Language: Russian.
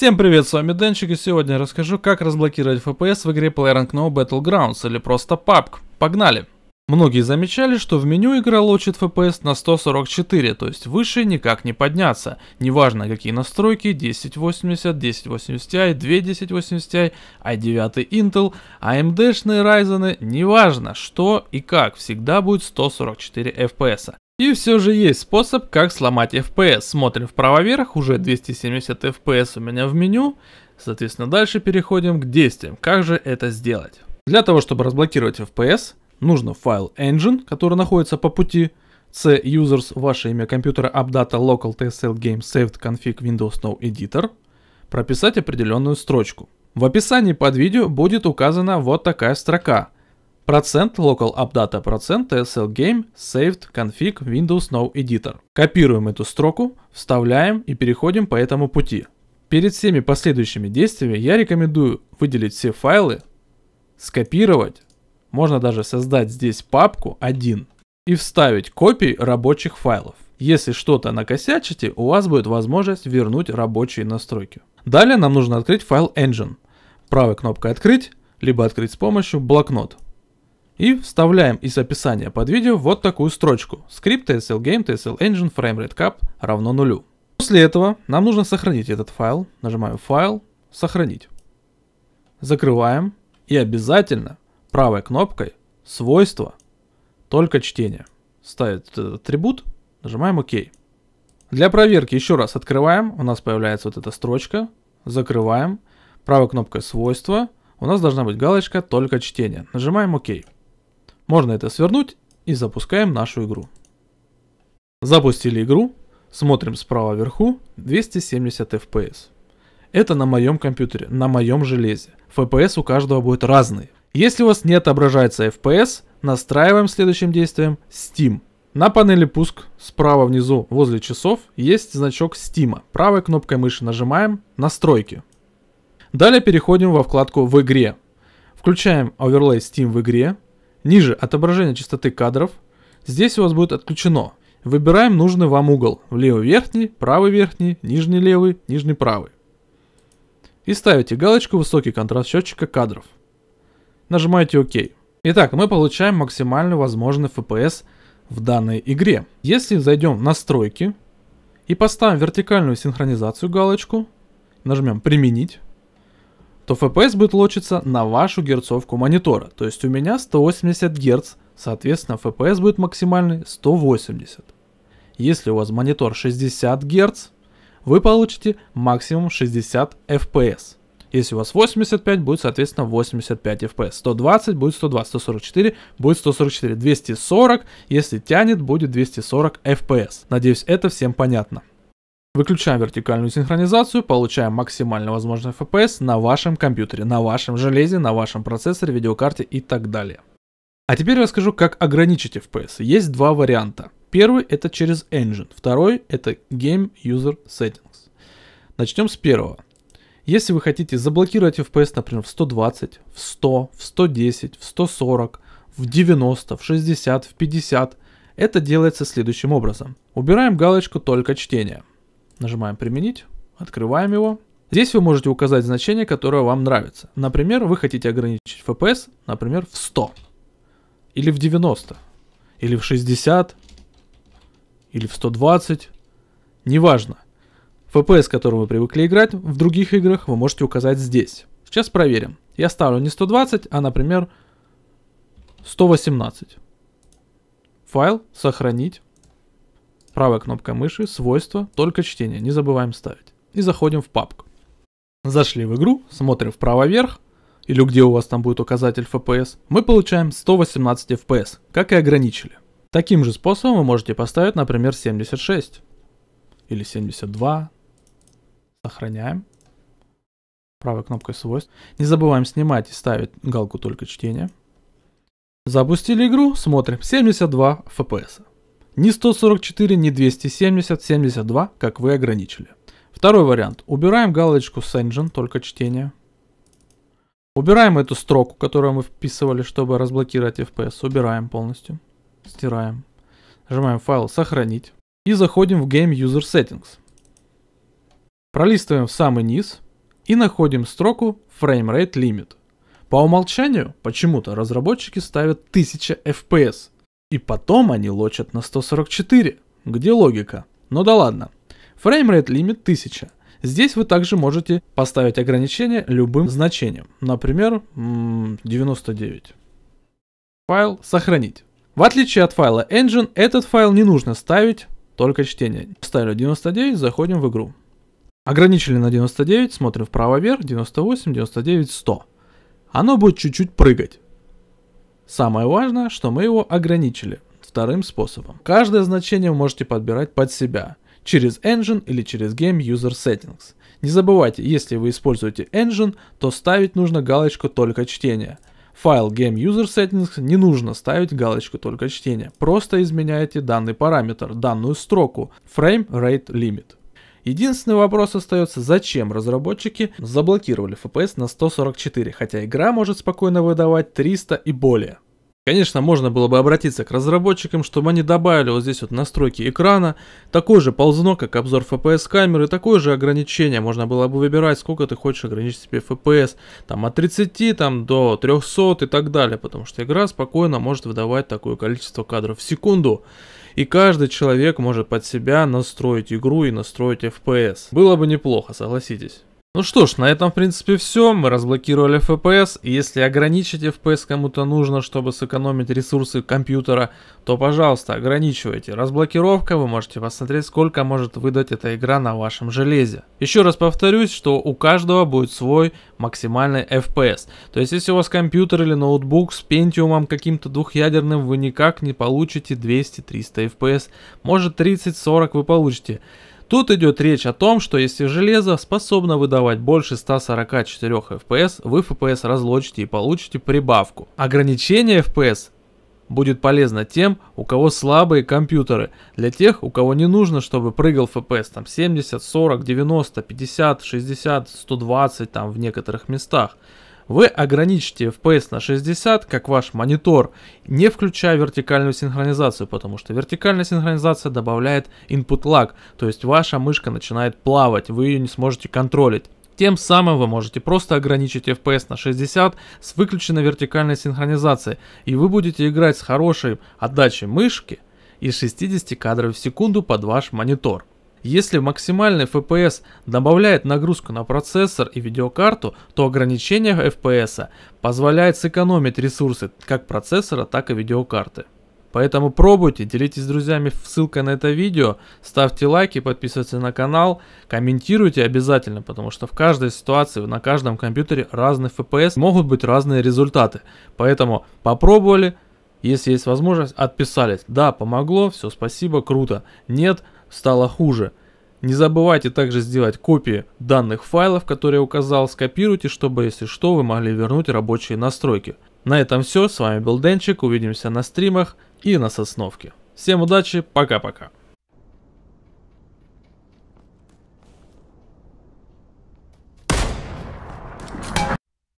Всем привет, с вами Денчик, и сегодня я расскажу, как разблокировать FPS в игре PlayerUnknown's Battlegrounds, или просто PUBG. Погнали! Многие замечали, что в меню игра лочит FPS на 144, то есть выше никак не подняться. Неважно какие настройки, 1080, 1080 i 2 1080 Ti, i9 Intel, AMD-шные эм Ryzen, неважно что и как, всегда будет 144 FPS. И все же есть способ, как сломать FPS. Смотрим вправо вверх, уже 270 FPS у меня в меню. Соответственно, дальше переходим к действиям. Как же это сделать? Для того, чтобы разблокировать FPS, нужно файл engine, который находится по пути, c users, ваше имя компьютера, updata local tsl game saved config windows no editor, прописать определенную строчку. В описании под видео будет указана вот такая строка – Процент local update процент TSL game saved config Windows no Editor. Копируем эту строку, вставляем и переходим по этому пути. Перед всеми последующими действиями я рекомендую выделить все файлы, скопировать, можно даже создать здесь папку 1 и вставить копии рабочих файлов. Если что-то накосячите, у вас будет возможность вернуть рабочие настройки. Далее нам нужно открыть файл engine. Правой кнопкой открыть, либо открыть с помощью блокнот. И вставляем из описания под видео вот такую строчку. Скрипт TSL Game TSL Engine Framerate Cap равно нулю. После этого нам нужно сохранить этот файл. Нажимаю файл, сохранить. Закрываем и обязательно правой кнопкой свойства только чтение. Ставит этот атрибут, нажимаем ОК. Для проверки еще раз открываем, у нас появляется вот эта строчка, закрываем, правой кнопкой свойства, у нас должна быть галочка только чтение. Нажимаем ОК. Можно это свернуть и запускаем нашу игру. Запустили игру, смотрим справа вверху 270 FPS. Это на моем компьютере, на моем железе. FPS у каждого будет разный. Если у вас не отображается FPS, настраиваем следующим действием Steam. На панели пуск справа внизу возле часов есть значок Steam. Правой кнопкой мыши нажимаем «Настройки». Далее переходим во вкладку «В игре». Включаем Overlay Steam в игре, Ниже отображение частоты кадров. Здесь у вас будет отключено. Выбираем нужный вам угол. Влево верхний, правый верхний, нижний левый, нижний правый. И ставите галочку «Высокий контраст счетчика кадров». Нажимаете «Ок». Итак, мы получаем максимально возможный FPS в данной игре. Если зайдем в настройки и поставим вертикальную синхронизацию галочку, нажмем «Применить», то FPS будет лочиться на вашу герцовку монитора. То есть у меня 180 Гц, соответственно FPS будет максимальный 180. Если у вас монитор 60 Гц, вы получите максимум 60 FPS. Если у вас 85, будет, соответственно, 85 FPS. 120 будет 120, 144 будет 144, 240, если тянет, будет 240 FPS. Надеюсь, это всем понятно. Выключаем вертикальную синхронизацию, получаем максимально возможный FPS на вашем компьютере, на вашем железе, на вашем процессоре, видеокарте и так далее. А теперь расскажу, как ограничить FPS. Есть два варианта. Первый это через Engine, второй это Game User Settings. Начнем с первого. Если вы хотите заблокировать FPS, например, в 120, в 100, в 110, в 140, в 90, в 60, в 50, это делается следующим образом. Убираем галочку «Только чтение». Нажимаем «Применить», открываем его. Здесь вы можете указать значение, которое вам нравится. Например, вы хотите ограничить FPS, например, в 100. Или в 90. Или в 60. Или в 120. Неважно. FPS, который вы привыкли играть в других играх, вы можете указать здесь. Сейчас проверим. Я ставлю не 120, а, например, 118. Файл, сохранить правой кнопкой мыши «Свойства», «Только чтение», не забываем ставить. И заходим в папку. Зашли в игру, смотрим вправо вверх, или где у вас там будет указатель FPS, мы получаем 118 FPS, как и ограничили. Таким же способом вы можете поставить, например, 76 или 72. Сохраняем. Правой кнопкой свойств. Не забываем снимать и ставить галку только чтения. Запустили игру, смотрим 72 FPS. Ни 144, ни 270, 72, как вы ограничили. Второй вариант. Убираем галочку с engine, только чтение. Убираем эту строку, которую мы вписывали, чтобы разблокировать FPS. Убираем полностью. Стираем. Нажимаем файл «Сохранить». И заходим в Game User Settings. Пролистываем в самый низ и находим строку Frame Rate Limit. По умолчанию, почему-то разработчики ставят 1000 FPS. И потом они лочат на 144. Где логика? Ну да ладно. Фреймрейт лимит 1000. Здесь вы также можете поставить ограничение любым значением. Например, 99. Файл сохранить. В отличие от файла engine, этот файл не нужно ставить, только чтение. Ставлю 99, заходим в игру. Ограничили на 99, смотрим вправо вверх, 98, 99, 100. Оно будет чуть-чуть прыгать. Самое важное, что мы его ограничили вторым способом. Каждое значение вы можете подбирать под себя через Engine или через Game User Settings. Не забывайте, если вы используете Engine, то ставить нужно галочку «Только чтение». Файл Game User Settings не нужно ставить галочку «Только чтение». Просто изменяете данный параметр, данную строку Frame Rate Limit. Единственный вопрос остается, зачем разработчики заблокировали FPS на 144, хотя игра может спокойно выдавать 300 и более. Конечно, можно было бы обратиться к разработчикам, чтобы они добавили вот здесь вот настройки экрана, такой же ползунок, как обзор FPS камеры, такое же ограничение, можно было бы выбирать, сколько ты хочешь ограничить себе FPS, там от 30 там, до 300 и так далее, потому что игра спокойно может выдавать такое количество кадров в секунду. И каждый человек может под себя настроить игру и настроить FPS. Было бы неплохо, согласитесь. Ну что ж, на этом в принципе все, мы разблокировали FPS, если ограничить FPS кому-то нужно, чтобы сэкономить ресурсы компьютера, то пожалуйста, ограничивайте. Разблокировка, вы можете посмотреть, сколько может выдать эта игра на вашем железе. Еще раз повторюсь, что у каждого будет свой максимальный FPS. То есть, если у вас компьютер или ноутбук с пентиумом каким-то двухъядерным, вы никак не получите 200-300 FPS, может 30-40 вы получите. Тут идет речь о том, что если железо способно выдавать больше 144 FPS, вы FPS разлочите и получите прибавку. Ограничение FPS будет полезно тем, у кого слабые компьютеры. Для тех, у кого не нужно, чтобы прыгал FPS там 70, 40, 90, 50, 60, 120 там в некоторых местах. Вы ограничите FPS на 60, как ваш монитор, не включая вертикальную синхронизацию, потому что вертикальная синхронизация добавляет input lag, то есть ваша мышка начинает плавать, вы ее не сможете контролить. Тем самым вы можете просто ограничить FPS на 60 с выключенной вертикальной синхронизацией, и вы будете играть с хорошей отдачей мышки и 60 кадров в секунду под ваш монитор. Если максимальный FPS добавляет нагрузку на процессор и видеокарту, то ограничение FPS позволяет сэкономить ресурсы как процессора, так и видеокарты. Поэтому пробуйте, делитесь с друзьями ссылкой на это видео, ставьте лайки, подписывайтесь на канал, комментируйте обязательно, потому что в каждой ситуации, на каждом компьютере разный FPS, могут быть разные результаты. Поэтому попробовали, если есть возможность, отписались. Да, помогло, все, спасибо, круто. Нет, стало хуже. Не забывайте также сделать копии данных файлов, которые указал, скопируйте, чтобы, если что, вы могли вернуть рабочие настройки. На этом все, с вами был Денчик, увидимся на стримах и на сосновке. Всем удачи, пока-пока.